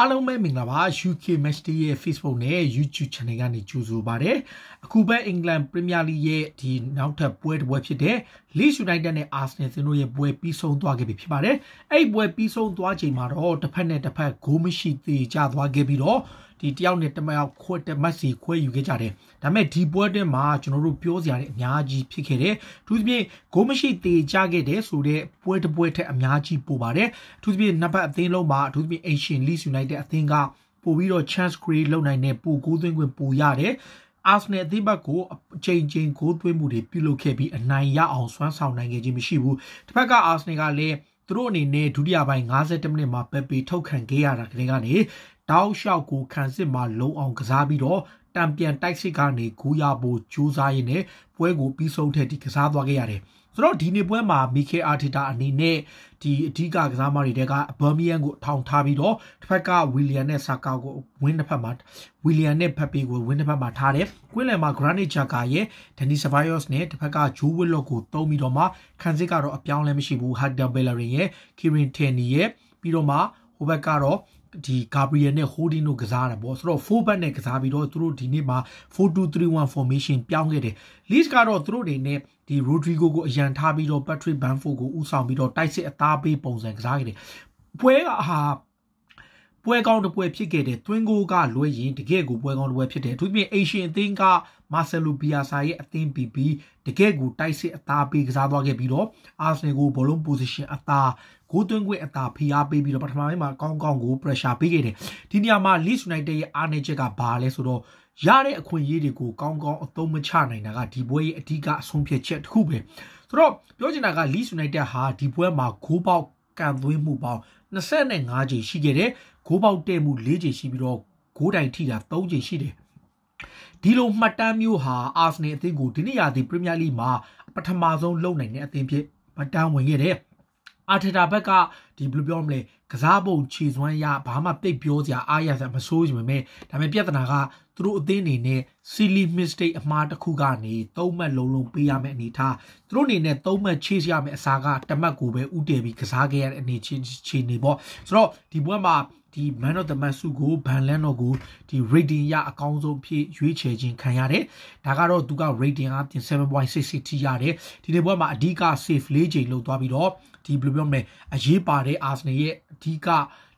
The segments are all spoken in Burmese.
အားလုံးပဲမင်္ဂလာပါ UK Matchday ရဲ့ Facebook နဲ့ YouTube Channel ကနေကြိုဆိုပါရစေအခုပဲ England Premier League ရဲ့ဒီနောက်ထပ်ပွဲတစ်ပွဲဖြစ်တဲ့ Leeds United နဲ့ Arsenal တို့ရဲ့ပွဲပြီးဆုံးသွားခဲ့ပြီဖြစ်ပါတယ်အဲ့ဒီပွဲပြီးဆုံးသွားချိန်မှာတော့တစ်ဖက်နဲ့တစ်ဖက်ဂိုးမရှိသေးကြသွားခဲ့ပြီးတော့ဒီတယောက်နဲ့တမယောက်ခွဲတမက်စီခွဲယူခဲ့ကြတယ်ဒါပေမဲ့ဒီပွဲတွင်မှာကျွန်တော်တို့ပြောစရာတွေအများကြီးဖြစ်ခဲ့တယ်သူသဖြင့်ဂိုးမရှိသေးကြခဲ့တယ်ဆိုတဲ့ပွဲတစ်ပွဲထက်အများကြီးပိုပါတယ်သူသဖြင့်နှစ်ဖက်အသင်းလုံးမှာသူသဖြင့် Asian League United အသင်းကပို့ပြီးတော့ chance create လုပ်နိုင်တဲ့ပူကိုးသွင်းခွင့်ပူရတယ်အာဆနယ်အသင်းဘက်ကိုအချိန်ချင်းဂိုးသွင်းမှုတွေပြုလုပ်ခဲ့ပြီးအနိုင်ရအောင်စွမ်းဆောင်နိုင်ခဲ့ခြင်းမရှိဘူးတစ်ဖက်ကအာဆနယ်ကလည်းသူတို့အနေနဲ့ဒုတိယပိုင်း52မိနစ်မှာပဲပေထုတ်ခံခဲ့ရတာကလေးကနေတောက်လျှောက်ကိုခံစစ်မှာလုံအောင်ကစားပြီးတော့တံပြန်တိုက်စစ်ကနေဂိုးရဖို့ကြိုးစားရင်းနဲ့ပွဲကိုပြီးဆုံးတဲ့ဒီကစားသွားခဲ့ရတယ်ဆိုတော့ဒီနေ့ပွဲမှာ Mikel Arteta အနေနဲ့ဒီအဓိကကစားမတွေတဲက Aubameyang ကိုထောင်ထားပြီးတော့တစ်ဖက်က William နဲ့ Saka ကိုဝင်းတစ်ဖက်မှာ William နဲ့ Pepe ကိုဝင်းတစ်ဖက်မှာထားတယ်။ Quinlan မှာ Granit Xhaka ရဲ့ Dani Ceballos နဲ့တစ်ဖက်က Joe Willock ကိုသုံးပြီးတော့မှခန်းစစ်ကတော့အပြောင်းလဲမရှိဘူး။ Hector Bellerin ရဲ့ Kieran Tierney ရဲ့ပြီးတော့မှဟိုဘက်ကတော့ဒီဂါဘရီယယ်နဲ့ဟိုးဒင်းတို့ကစားတာပေါ့ဆိုတော့ four back နဲ့ကစားပြီးတော့သူတို့ဒီနေ့မှာ4231 formation ပြောင်းခဲ့တယ် list ကတော့သူတို့တွေနဲ့ဒီ Rodrigo ကိုအရန်ထားပြီးတော့ Patrick Bamford ကိုဦးဆောင်ပြီးတော့တိုက်စစ်အသားပေးပုံစံကစားခဲ့တယ်ပွဲကဟာပွဲကောင်းတစ်ပွဲဖြစ်ခဲ့တယ်။ Twin Goal ကလွဲရင်တကယ်ကိုပွဲကောင်းတစ်ပွဲဖြစ်တယ်။အထူးသဖြင့် Asian အသင်းက Marcelo Bielsa ရဲ့အသင်း PP တကယ်ကိုတိုက်စစ်အသားပေးကစားသွားခဲ့ပြီးတော့ Arsenal ကိုဘောလုံး position အသားဂိုးသွင်းခွင့်အသာဖိအားပေးပြီးတော့ပထမပိုင်းမှာကောင်းကောင်းကို pressure ပေးခဲ့တယ်ဒီနေရာမှာ Leeds United ရဲ့အားနည်းချက်ကဘာလဲဆိုတော့ရတဲ့အခွင့်အရေးတွေကိုကောင်းကောင်းအသုံးမချနိုင်တာကဒီပွဲရဲ့အဓိကအဆုံးဖြတ်ချက်တစ်ခုပဲဆိုတော့ပြောချင်တာက Leeds United ဟာဒီပွဲမှာဂိုးပေါက်ကန်သွင်းမှုပေါင်း25ကြိမ်ရှိခဲ့တယ်ဂိုးပေါက်တဲ့မှု4ကြိမ်ရှိပြီးတော့ဂိုးတိုင်ထိတာ3ကြိမ်ရှိတယ်ဒီလိုမှတ်တမ်းမျိုးဟာအာဆနယ်အသင်းကိုဒီနေ့ရာသီပရီးမီးယားလိမှာပထမဆုံးလုပ်နိုင်တဲ့အသင်းဖြစ်မှတ်တမ်းဝင်ခဲ့တယ်အာထတာဘက်ကဒီဘယ်လိုပြောမလဲကစားပုံခြေစွမ်းရဘာမှတိတ်ပြောစရာအားရစရာမဆိုးချင်ပေမဲ့ဒါပေမဲ့ပြဿနာကသူတို့အသင်းအနေနဲ့ silly mistake အမှားတစ်ခုကနေ၃မှတ်လုံးလုံးပေးရမယ့်အနေထားသူတို့အနေနဲ့၃မှတ်ခြေစရမယ့်အစားကတမတ်ကိုပဲဥတည်ပြီးကစားခဲ့ရတဲ့အနေခြေနေပေါ့ဆိုတော့ဒီပွဲမှာဒီ man of the match စုကိုဘန်လန်တော့ကိုဒီ rating ရအကောင်းဆုံးဖြစ်ရွေးချယ်ခြင်းခံရတယ်။ဒါကတော့သူက rating အပြင်7.66ထိရတယ်။ဒီနေ့ပွဲမှာအဓိက save ၄ချိန်လုပ်သွားပြီးတော့ဒီဘယ်လိုပြောမလဲအရေးပါတဲ့အာဆနယ်ရဲ့အဓိက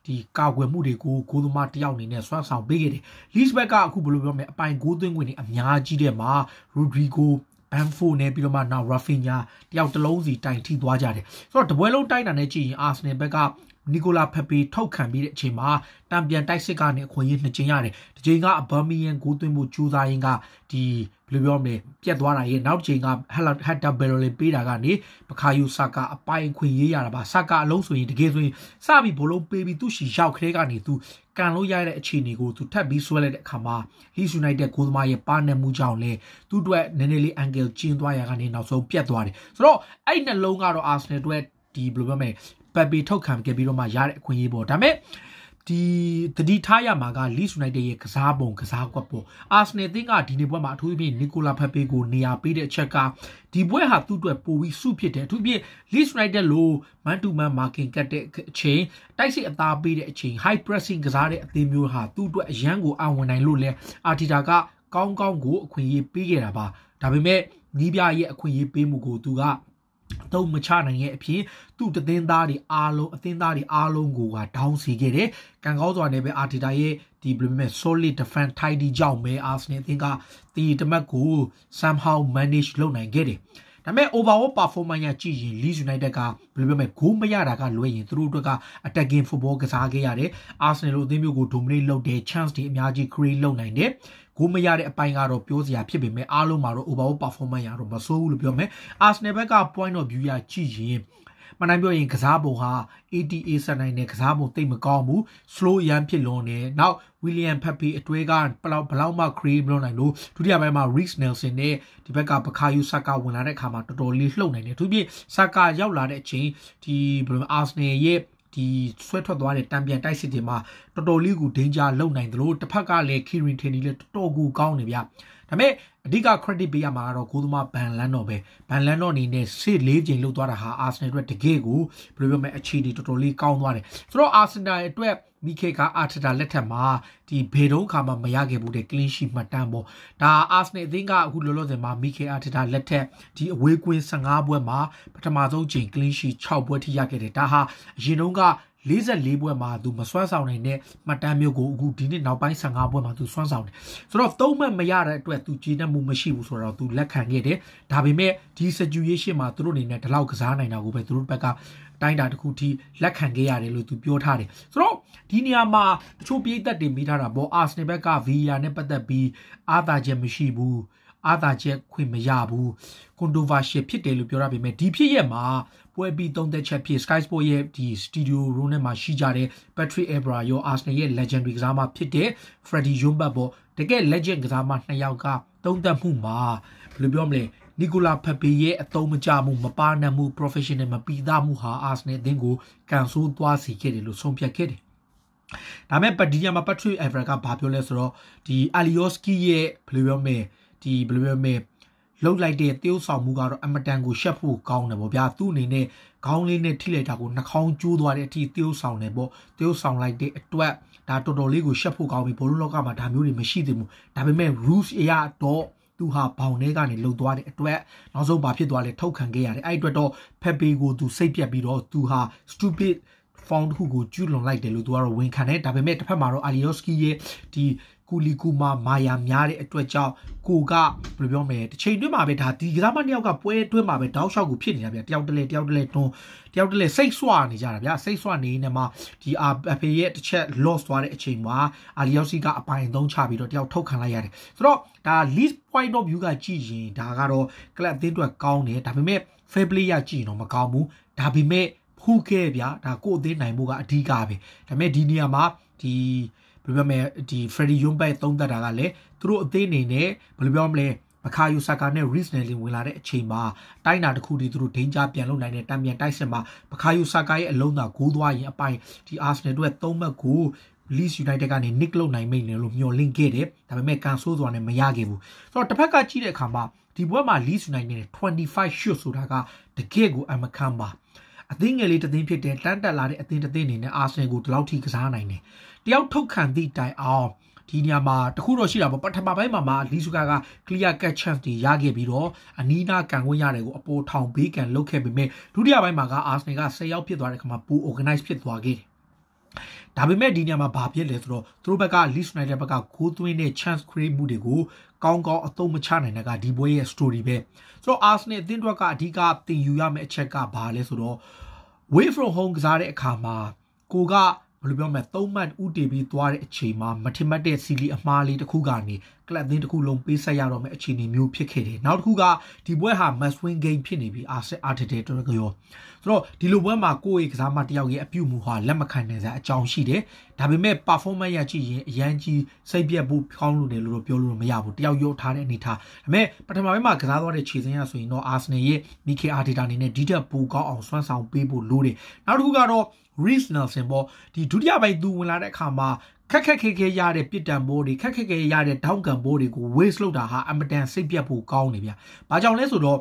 ဒီကာကွယ်မှုတွေကိုဂိုးသမားတယောက်အနေနဲ့စွမ်းဆောင်ပေးခဲ့တယ်လစ်ဘက်ကအခုဘယ်လိုပြောမလဲအပိုင်ဂိုးသွင်းခွင့်တွေအများကြီးတဲ့မှာရူဒရီဂိုဘန်ဖိုနဲ့ပြီးတော့မှနောက်ရာဖင်ညာတယောက်တစ်လုံးစီတိုင်ထိသွားကြတယ်ဆိုတော့တပွဲလုံးတိုင်တာနဲ့ကြည့်ရင်အာဆနယ်ဘက်ကနီကိုလာဖက်ပီထောက်ခံပြီးတဲ့အချိန်မှာတံပြန်တိုက်စစ်ကနေအခွင့်အရေးနှစ်ကြိမ်ရတယ်။တစ်ကြိမ်ကအဘာမီယန်ဂိုးသွင်းမှုကြိုးစားရင်းကဒီဘယ်လိုပြောမလဲပြတ်သွားတာရဲ့နောက်တစ်ချိန်ကဟက်တာဘယ်လိုလဲပေးတာကနေပခါယူဆာကာအပိုင်ခွင့်ရေးရတာပါဆာကာအလုံးဆိုရင်တကယ်ဆိုရင်စပြီးဘလုံးပေးပြီးသူ့ရှီရောက်ခဲကနေသူကန်လို့ရတဲ့အခြေအနေကိုသူထပ်ပြီးဆွဲလိုက်တဲ့အခါမှာ Leeds United ဂိုးသမားရဲ့ပါနယ်မှုကြောင့်လဲသူ့အတွက်နည်းနည်းလေး angle ကျင်းသွားရတာကနေနောက်ဆုံးပြတ်သွားတယ်ဆိုတော့အဲ့နှလုံးကတော့ Arsenal အတွက်ဒီဘယ်လိုပြောမလဲပတ်ပေထုတ်ခံခဲ့ပြီးတော့မှရတဲ့အခွင့်အရေးပေါ့ဒါပေမဲ့ဒီတတိထားရမှာက Leeds United ရဲ့ကစားပုံကစားကွက်ပေါ့အာဆင်နယ်သင်းကဒီနေ့ပွဲမှာအထူးသဖြင့်နီကိုလာဖက်ပေကိုနေရာပေးတဲ့အချက်ကဒီပွဲဟာသူ့အတွက်ပိုပြီးစုဖြစ်တယ်အထူးသဖြင့် Leeds United လို man to man marking ကတ်တဲ့အချိန်တိုက်စစ်အသားပေးတဲ့အချိန် high pressing ကစားတဲ့အသင်းမျိုးဟာသူ့အတွက်အရန်ကိုအဝင်နိုင်လို့လဲအာတီတာကကောင်းကောင်းကိုအခွင့်အရေးပေးခဲ့တာပါဒါပေမဲ့နီးပြရဲ့အခွင့်အရေးပေးမှုကိုသူကတော့မချနိုင်ရဲ့အဖြစ်သူ့တည်င်းသားတွေအားလုံးအသင်းသားတွေအားလုံးကိုကဒေါင်းစီခဲ့တယ်။ကံကောင်းစွာနဲ့ပဲအာတီတာရဲ့ဒီဘယ်လိုမျိုး solid defense ထိုက်တီကြောင့်ပဲအာဆင်နယ်အသင်းကဒီတမက်ကို somehow manage လုပ်နိုင်ခဲ့တယ်။ဒါပေမဲ့ overall performance ရကြည့်ရင် Leeds United ကဘယ်လိုပြောမလဲ goal မရတာကလွဲရင်သူတို့အတွက်က attacking football ကစားခဲ့ရတယ် Arsenal လိုအသင်းမျိုးကို dominate လုပ်တယ် chance တွေအများကြီး create လုပ်နိုင်တယ်ကိုမရတဲ့အပိုင်းကတော့ပြောစရာဖြစ်ပေမဲ့အားလုံးမှာတော့ overall performance ရတော့မဆိုးဘူးလို့ပြောမယ်။ Arsenal ဘက်က point of view ရကြည့်ရင်။မှန်တိုင်းပြောရင်ကစားပုံဟာ ATA စနိုင်နဲ့ကစားပုံတိတ်မကောင်းဘူး။ slow ရမ်းဖြစ်လွန်နေ။နောက် William Pepe အတွေ့ကဘလောက်ဘလောက်မှ create မလုပ်နိုင်လို့ဒုတိယပိုင်းမှာ Reece Nelson နဲ့ဒီဘက်ကပခါယူဆကာဝင်လာတဲ့အခါမှာတော်တော်လေးလှုပ်နိုင်တယ်။သူပြည့်ဆကာရောက်လာတဲ့အချိန်ဒီဘယ်လို Arsenal ရဲ့ဒီဆွဲထွက်သွားတဲ့တံပြန်တိုက်စစ်တွေမှာတော်တော်လေးကို danger လုံနိုင်တယ်လို့တစ်ဖက်ကလည်း Kirin Tierney လည်းတော်တော်ကိုကောင်းနေဗျ။ဒါပေမဲ့အဓိက credit ပေးရမှာကတော့ကိုသမားဘန်လန်တော့ပဲဘန်လန်တော့အနေနဲ့စစ်၄ချိန်လောက်သွားတာဟာ Arsenal အတွက် တကယ်ကိုဘယ်လိုပြောမလဲအခြေအနေတော်တော်လေးကောင်းသွားတယ်ဆိုတော့ Arsenal အတွက်မိခေကအာထတာလက်ထက်မှာဒီဘေတုံးခါမှမရခဲ့ဘူးတဲ့ clean sheet မှတ်တမ်းပေါ့ဒါ Arsenal အသင်းကအခုလောလောဆယ်မှာမိခေအာထတာလက်ထက်ဒီအဝေးကွင်း15ပွဲမှာပထမဆုံးချိန် clean sheet 6ပွဲထိရခဲ့တယ်ဒါဟာအရင်တုန်းက44ပွဲမှာသူမစွမ်းဆောင်နိုင်တဲ့မှတ်တမ်းမျိုးကိုအခုဒီနှစ်နောက်ပိုင်း15ပွဲမှာသူစွမ်းဆောင်တယ်ဆိုတော့သုံးမှတ်မရတဲ့အတွက်သူကြည်နှက်မှုမရှိဘူးဆိုတော့သူလက်ခံခဲ့တယ်ဒါပေမဲ့ဒီ situation မှာသူတို့အနေနဲ့ဒီလောက်ကစားနိုင်တာကိုပဲသူတို့ဘက်ကတိုင်းတာတစ်ခုထိလက်ခံခဲ့ရတယ်လို့သူပြောထားတယ်ဆိုတော့ဒီနေရာမှာတချို့ပြည်သက်တွေမိထားတာပေါ့အာစနယ်ဘက်က VR နဲ့ပတ်သက်ပြီးအာသာချက်မရှိဘူးအာသာချက်ခွင့်မရဘူး controversial ဖြစ်တယ်လို့ပြောရပေမဲ့ဒီဖြစ်ရက်မှာပွဲပြီးသုံးသက်ချက်ဖြစ် Sky Sport ရဲ့ဒီ studio room ထဲမှာရှိကြတဲ့ Patrick Evra ရော Arsenal ရဲ့ legendary ကစားမဖြစ်တဲ့ Freddy Ljungberg ပေါ့တကယ် legend ကစားမနှစ်ယောက်ကသုံးသက်မှုမှာဘယ်လိုပြောမလဲနီကိုလာဖက်ပေရဲ့အတုံးမကြမှုမပါနိုင်မှု professional မပီသားမှုဟာအာစနယ်အသင်းကိုကန်ဆိုးသွားစေခဲ့တယ်လို့ဆုံးဖြတ်ခဲ့တယ်။ဒါမဲ့ပတီးယားမှာ Patrick Evra ကဘာပြောလဲဆိုတော့ဒီ Alioski ရဲ့ဘယ်လိုပြောမလဲဒီဘယ်လိုပြောမလဲလှုပ်လိုက်တဲ့တရုပ်ဆောင်မှုကတော့အမတန်ကိုရှက်ဖို့ကောင်းတယ်ပေါ့ဗျာသူ့အနေနဲ့ခေါင်းလေးနဲ့ထိလိုက်တာကိုနှာခေါင်းကျိုးသွားတဲ့အထိတရုပ်ဆောင်တယ်ပေါ့တရုပ်ဆောင်လိုက်တဲ့အတွက်ဒါတော်တော်လေးကိုရှက်ဖို့ကောင်းပြီဘောလုံးလောကမှာဒါမျိုးတွေမရှိသင့်ဘူးဒါပေမဲ့ rules အရတော့သူဟာဘောင်ထဲကနေလှုပ်သွားတဲ့အတွက်နောက်ဆုံးဘာဖြစ်သွားလဲထုတ်ခံခဲ့ရတယ်အဲ့အတွက်တော့ဖက်ပေကိုသူစိတ်ပြက်ပြီးတော့သူဟာ stupid found တစ်ခုကိုကျူးလွန်လိုက်တယ်လို့သူကတော့ဝန်ခံတယ်ဒါပေမဲ့တစ်ဖက်မှာတော့အာလီယော့စကီရဲ့ဒီကူလီကူမာမာယာများတဲ့အတွက်ကြောင့်ကိုကဘယ်လိုပြောမလဲတစ်ချိန်တွင်းမှာပဲဒါဒီကစားမတစ်ယောက်ကပွဲတွင်းမှာပဲတောက်လျှောက်ကိုဖြစ်နေတာဗျတယောက်တလဲတယောက်တလဲတွန်းတယောက်တလဲစိတ်ဆွနေကြတာဗျစိတ်ဆွနေနေမှာဒီအာဖေရဲ့တစ်ချက် loss သွားတဲ့အချိန်မှာအာလီယော့စီကအပိုင်သုံးချပြီးတော့တယောက်ထုတ်ခံလိုက်ရတယ်ဆိုတော့ဒါ least point of view ကကြည့်ရင်ဒါကတော့ club အသင်းအတွက် ကောင်းတယ်ဒါပေမဲ့ fair play ရကြည့်ရင်တော့မကောင်းဘူးဒါပေမဲ့ who care ဗျာဒါကိုအသေးနိုင်ဖို့ကအဓိကပဲဒါပေမဲ့ဒီနေရာမှာဒီဘယ်လိုပြောမလဲဒီ Freddy Youngback သုံးသက်တာကလည်းသူတို့အသေးနေနဲ့ဘယ်လိုပြောမလဲမခါယူဆာကာနဲ့ Reese Nelly ဝင်လာတဲ့အချိန်မှာတိုင်းနာတစ်ခုတည်းသူတို့ဒိန်းဂျာပြန်လုပ်နိုင်တဲ့တံပြန်တိုက်စစ်မှာမခါယူဆာကာရဲ့အလုံးသာဂိုးသွားရင်အပိုင်ဒီ Arsenal တို့ရဲ့၃မှတ်ကို Leeds United ကနေ nick လုပ်နိုင်မိတယ်လို့မျှော်လင့်ခဲ့တယ်ဒါပေမဲ့ကန်ဆိုးဆိုတာနဲ့မရခဲ့ဘူးဆိုတော့တစ်ဖက်ကကြည့်တဲ့အခါမှာဒီဘွဲမှာ Leeds United နဲ့25 shoot ဆိုတာကတကယ့်ကိုအမခံပါအသင်းငယ်လေးတစ်သင်းဖြစ်တဲ့တန်တက်လာတဲ့အသင်းတစ်သင်းအနေနဲ့အာဆင်ကိုဒီလောက်ထိကစားနိုင်တယ်တယောက်ထုတ်ခံသည့်တိုင်အောင်ဒီနေရာမှာတခုတော့ရှိတာပေါ့ပထမပိုင်းမှာမှလီဆူကာက clear cut chance တွေရခဲ့ပြီးတော့အနီးနားကန်ဝင်ရတယ်ကိုအပေါ်ထောင်ဘေးကန်လုတ်ခဲ့ပေမဲ့ဒုတိယပိုင်းမှာကအာဆင်က10ရောက်ဖြစ်သွားတဲ့ခါမှာပူ organize ဖြစ်သွားခဲ့တယ်ဒါပေမဲ့ဒီညမှာဘာဖြစ်လဲဆိုတော့သူတို့ဘက်က Leeds United ဘက်ကကိုးသွင်းတဲ့ chance create မှုတွေကိုကောင်းကောင်းအသုံးမချနိုင်တာကဒီပွဲရဲ့ story ပဲဆိုတော့ Arsenal အသင်းတွက်ကအဓိကတင်ယူရမယ့်အချက်ကဘာလဲဆိုတော့ way from home ကစားတဲ့အခါမှာကိုကဘယ်လိုပြောမလဲ၃မှတ်ဥတီပြီးသွားတဲ့အချိန်မှာမထင်မှတ်တဲ့စီလီအမှားလေးတစ်ခုကနေကလပ်သေးတစ်ခုလုံးပေးဆက်ရတော့မယ့်အခြေအနေမျိုးဖြစ်ခဲ့တယ်နောက်တစ်ခုကဒီပွဲဟာ must win game ဖြစ်နေပြီအာဆစ်အာတီတဲတော်တော်ရောဆိုတော့ဒီလိုပွဲမှာကိုယ့်ရဲ့ကစားမတယောက်ရဲ့အပြုမူဟာလက်မခံနိုင်စရာအကြောင်းရှိတယ်ဒါပေမဲ့ performance ရကြည့်ရင်အရန်ကြီးစိတ်ပြတ်ဖို့ကောင်းလို့တယ်လို့တော့ပြောလို့မရဘူးတယောက်ရောထားတဲ့အနေထားဒါပေမဲ့ပထမပိုင်းမှာကစားသွားတဲ့ခြေစင်းရဆိုရင်တော့ Arsenal ရဲ့ Mikel Arteta အနေနဲ့ဒီတက်ပိုကောင်းအောင်စွမ်းဆောင်ပေးဖို့လိုတယ်နောက်တစ်ခုကတော့ Reece Nelson ပေါ့ဒီဒုတိယပိုင်းသူဝင်လာတဲ့အခါမှာခက်ခက်ခဲခဲရတဲ့ပြစ်တံမိုးတွေခက်ခက်ခဲရတဲ့ဒေါင်းကံမိုးတွေကို waste လုပ်တာဟာအမတန်စိတ်ပြတ်ဖို့ကောင်းနေဗျ။ဘာကြောင့်လဲဆိုတော့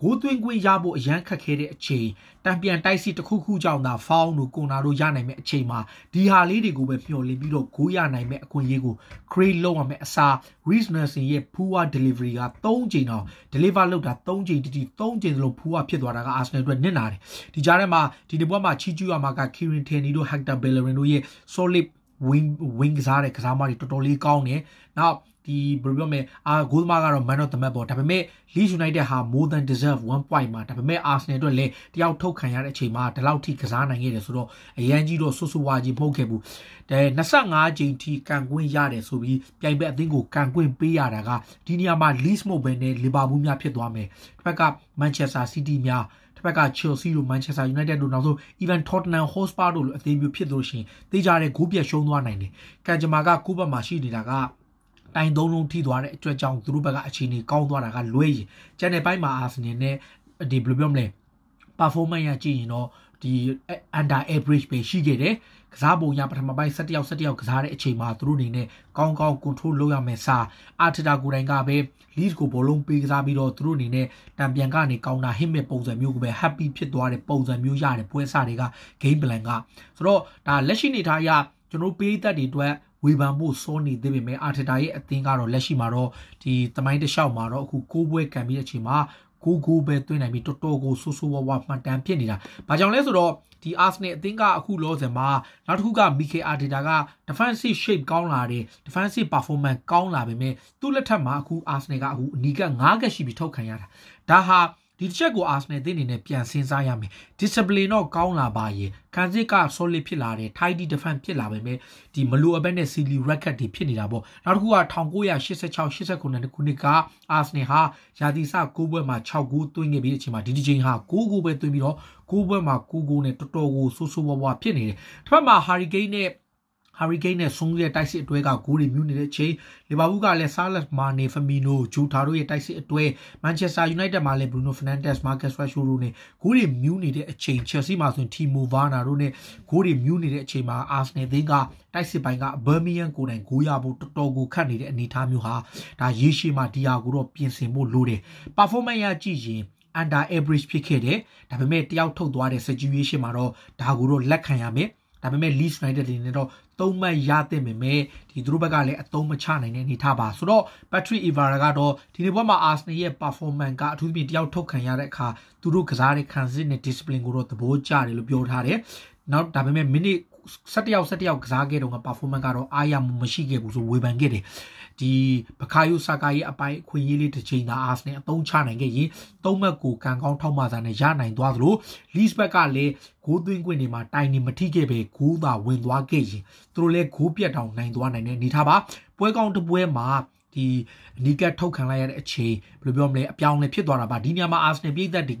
ကိုသွင်းခွင့်ရဖို့အရန်ခက်ခဲတဲ့အချိန်တံပြန်တိုက်စီတစ်ခုခုကြောင့်သာဖောင်းတို့ကိုနာတို့ရနိုင်မဲ့အချိန်မှာဒီဟာလေးတွေကိုပဲမျှော်လင့်ပြီးတော့ကိုရနိုင်မဲ့အခွင့်အရေးကို create လုပ်ရမယ်အစား Reese Nelson ရဲ့ poor delivery က3ချိန်တော့ deliver လုပ်တာ3ချိန်တတိ3ချိန်စလုံး poor ဖြစ်သွားတာက Arsenal အတွက်နစ်နာတယ်ဒီကြားထဲမှာဒီဒီပွဲမှာချီးကျူးရမှာက Kieran Tierney တို့ Hector Bellerin တို့ရဲ့ solid wing wing ကစားတဲ့ကစားမတွေတော်တော်လေးကောင်းတယ်နောက်ဒီဘယ်လိုပြောမလဲအာဂိုးသမားကတော့ man of the match ပေါ့ဒါပေမဲ့ Leeds United ဟာ more than deserve 1 point မှာဒါပေမဲ့ Arsenal အတွက်လည်းတယောက်ထုတ်ခံရတဲ့အချိန်မှာဒီလောက်ထိကစားနိုင်ခဲ့တယ်ဆိုတော့အရန်ကြီးတော့ဆွဆွဝါကြီးမဟုတ်ခဲ့ဘူးဒါ25ကြိမ်ထိကန်ကွင်းရတယ်ဆိုပြီးပြိုင်ဘက်အသင်းကိုကန်ကွင်းပေးရတာကဒီနေရာမှာ Leeds မဟုတ်ဘဲနဲ့ Liverpool များဖြစ်သွားမယ်တစ်ဖက်က Manchester City များဘက်က Chelsea တို့ Manchester United တို့နောက်ဆုံး even Tottenham Hotspur တို့လိုအသေးမျိုးဖြစ်လို့ရှင်သိကြတဲ့ဂိုးပြတ်ရှုံးသွားနိုင်တယ်ကံကြမ္မာကကိုယ့်ဘက်မှာရှိနေတာကတိုင်သုံးလုံးထိသွားတဲ့အတွက်ကြောင့်သူတို့ဘက်ကအခြေအနေကောင်းသွားတာကလွဲရင်ကျန်တဲ့ပိုင်းမှာအာဆင်နယ်နဲ့ဒီဘယ်လိုပြောမလဲ performance ရကြည့်ရင်တော့ဒီ under average ပဲရှိခဲ့တယ်ကစားပုံရပထမပိုင်း17ယောက်17ယောက်ကစားတဲ့အချိန်မှာသူတို့အနေနဲ့ကောင်းကောင်း control လုပ်ရမယ်စာအာထတာကိုယ်တိုင်ကပဲ lead ကိုဘောလုံးပေးကစားပြီးတော့သူတို့အနေနဲ့တံပြန်ကနေကောင်းတာဟစ်မဲ့ပုံစံမျိုးကိုပဲ happy ဖြစ်သွားတဲ့ပုံစံမျိုးရတယ်ပွဲစားတွေက game plan ကဆိုတော့ဒါလက်ရှိနေထားအရကျွန်တော်ပေးသက်တွေအတွက်ဝေဖန်ဖို့စောနေသေးပေမဲ့အာထတာရဲ့အသင်းကတော့လက်ရှိမှာတော့ဒီသမိုင်းတစ်လျှောက်မှာတော့အခု၉ပွဲကံပြီးတဲ့အချိန်မှာကိုကိုပဲသွင်းနိုင်ပြီးတော်တော်ကိုဆိုးဆိုးဝါးဝါမှန်တမ်းဖြစ်နေတာဘာကြောင့်လဲဆိုတော့ဒီ Arsenal အသင်းကအခုလောဆယ်မှာနောက်တစ်ခုက Mikel Arteta က defensive shape ကောင်းလာတယ် defensive performance ကောင်းလာပေမဲ့သူ့လက်ထက်မှာအခု Arsenal ကအခုအနီးက9ကက်ရှိပြီးထုတ်ခံရတာဒါဟာဒီတစ်ချက်ကိုအာဆနယ်သင်းအနေနဲ့ပြန်စဉ်းစားရမယ် discipline တော့ကောင်းလာပါရဲ့ခံစစ်က solid ဖြစ်လာတယ် tidy defense ဖြစ်လာပေမဲ့ဒီမလိုအပ်တဲ့ silly racket တွေဖြစ်နေတာပေါ့နောက်တစ်ခုက1986 89ခုနှစ်ကအာဆနယ်ဟာယာတီဆ6ပွဲမှာ6ဂိုးသွင်းခဲ့ပြီးတဲ့အချိန်မှာဒီဒီချိန်ဟာ9ဂိုးပဲသွင်းပြီးတော့9ပွဲမှာ9ဂိုးနဲ့တော်တော်ကိုဆိုးဆိုးဝါးဝါဖြစ်နေတယ်တစ်ဖက်မှာ hurricane နဲ့ဟာရီကိန်းနဲ့ဆုံးရဲ့တိုက်စစ်အတွဲကဂိုးတွေမြူနေတဲ့ချိန်လီဗာပူးကလည်းဆာလက်မာနေဖမီနိုဂျူတာတို့ရဲ့တိုက်စစ်အတွဲမန်ချက်စတာယူနိုက်တက်မှာလည်းဘရူနိုဖနန်ဒက်စ်မာကက်စ်ဖက်ရှိုတို့နဲ့ဂိုးတွေမြူနေတဲ့အချိန်ချယ်ဆီမှာဆိုရင်တီမိုဗာနာတို့နဲ့ဂိုးတွေမြူနေတဲ့အချိန်မှာအာဆနယ်သင်းကတိုက်စစ်ပိုင်းကဘာမီယန်ကိုယ်တိုင်ဂိုးရဖို့တော်တော်ကိုခက်နေတဲ့အနေအထားမျိုးဟာဒါရေရှည်မှာဒီဟာကိုတော့ပြင်ဆင်ဖို့လိုတယ် performance ရကြည့်ရင် under average ဖြစ်ခဲ့တယ်ဒါပေမဲ့တယောက်ထုတ်သွားတဲ့ situation မှာတော့ဒါကိုတော့လက်ခံရမယ်ဒါပေမဲ့ Leeds United တွေနဲ့တော့သုံးမှတ်ရသင့်ပေမဲ့ဒီသူတို့ဘက်ကလည်းအသုံးမချနိုင်တဲ့အနေထားပါဆိုတော့ Patrick Evra ကတော့ဒီနေ့ပွဲမှာ Arsenal ရဲ့ performance ကအထူးသဖြင့်တယောက်ထုတ်ခံရတဲ့အခါသူတို့ကစားတဲ့ခံစစ်နဲ့ discipline ကိုတော့သဘောကျတယ်လို့ပြောထားတယ်နောက်ဒါပေမဲ့မိနစ်17ယောက်17ယောက်ကစားခဲ့တော့က performance ကတော့အားရမှုမရှိခဲ့ဘူးဆိုဝေဖန်ခဲ့တယ်ဒီဘခါယုစကာရဲ့အပိုင်ခွင့်ရေးလေးတစ်ချိန်သာအာစနယ်အသုံးချနိုင်ခဲ့ရင်သုံးမှတ်ကိုကံကောင်းထောက်မှသာနဲ့ရနိုင်သွားသလိုလီစ်ဘက်ကလည်းဂိုးသွင်းခွင့်တွေမှာတိုင်နေမထိခဲ့ပဲဂိုးသာဝင်သွားခဲ့ရင်သူတို့လည်းဂိုးပြတ်တောင်နိုင်သွားနိုင်တဲ့အနေထားပါပွဲကောင်းတစ်ပွဲမှာဒီအနီးကပ်ထုတ်ခံလိုက်ရတဲ့အချိန်ဘယ်လိုပြောမလဲအပြောင်းလဲဖြစ်သွားတာပါဒီနေရာမှာ Arsenal ပြည်သက်တွေက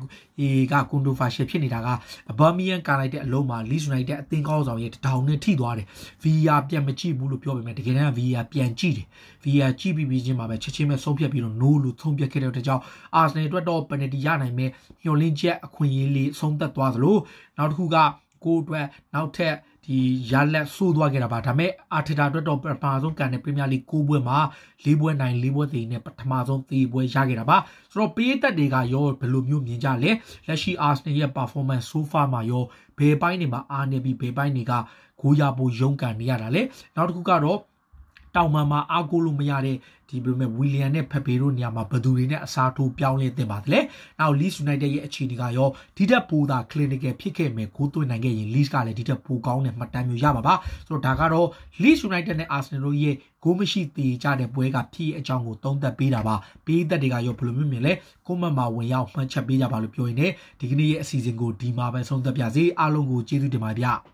ကွန်ဒိုဖာရှယ်ဖြစ်နေတာက Aubameyang ကလိုက်တဲ့အလုံးမှာ Leeds United အသင်းကောင်းဆောင်ရဲ့တောင်နဲ့ထိသွားတယ် VAR ပြန်မကြည့်ဘူးလို့ပြောပေမဲ့တကယ်တမ်း VAR ပြန်ကြည့်တယ် VAR ကြည့်ပြီးပြီးချင်းမှာပဲချက်ချင်းပဲဆုံးဖြတ်ပြီးတော့ no လို့ဆုံးဖြတ်ခဲ့တဲ့ကြောင့် Arsenal အတွက်တော့ penalty ရနိုင်မဲ့မျှော်လင့်ချက်အခွင့်အရေးလေးဆုံးသက်သွားသလိုနောက်တစ်ခုကကိုအတွက်နောက်ထပ်ဒီရလက်ဆိုးသွားခဲ့တာပါဒါပေမဲ့အာထီတာအတွက်တော့ပထမဆုံးကန်တဲ့ပရီးမီးယားလိဂ်6ပွဲမှာ၄ပွဲနိုင်၄ပွဲသေနဲ့ပထမဆုံးသေပွဲရခဲ့တာပါဆိုတော့ပေးသက်တွေကရောဘယ်လိုမျိုးမြင်ကြလဲလက်ရှိ Arsenal ရဲ့ performance so far မှာရောဘယ်ပိုင်းတွေမှာအားနေပြီးဘယ်ပိုင်းတွေကဂိုးရဖို့ရုန်းကန်နေရတာလဲနောက်တစ်ခုကတော့တောင်မှမှာအားကိုးလို့မရတဲ့ဒီဘယ်လိုမဲ့ဝီလီယံနဲ့ဖက်ဘေတို့နေရာမှာဘယ်သူတွေနဲ့အစားထိုးပြောင်းလဲတင်ပါတယ်လဲ။နောက် Leeds United ရဲ့အခြေအနေကရောဒီတက်ပိုးသာ clinical ဖြစ်ခဲ့မယ်ကိုးသွင်းနိုင်ခဲ့ရင် Leeds ကလည်းဒီတက်ပိုးကောင်းတဲ့မှတ်တမ်းမျိုးရမှာပါ။ဆိုတော့ဒါကတော့ Leeds United နဲ့ Arsenal တို့ရဲ့ဂိုးမရှိသေးကြတဲ့ပွဲကဖြစ်အကြောင်းကိုသုံးသပ်ပေးတာပါ။ပေးသက်တွေကရောဘယ်လိုမျိုးမြင်လဲ။ comment မှာဝင်ရောက်မှတ်ချက်ပေးကြပါလို့ပြောရင်းနဲ့ဒီကနေ့ရဲ့အစီအစဉ်ကိုဒီမှာပဲဆုံးသတ်ပါစေ။အားလုံးကိုကျေးဇူးတင်ပါတယ်ဗျ။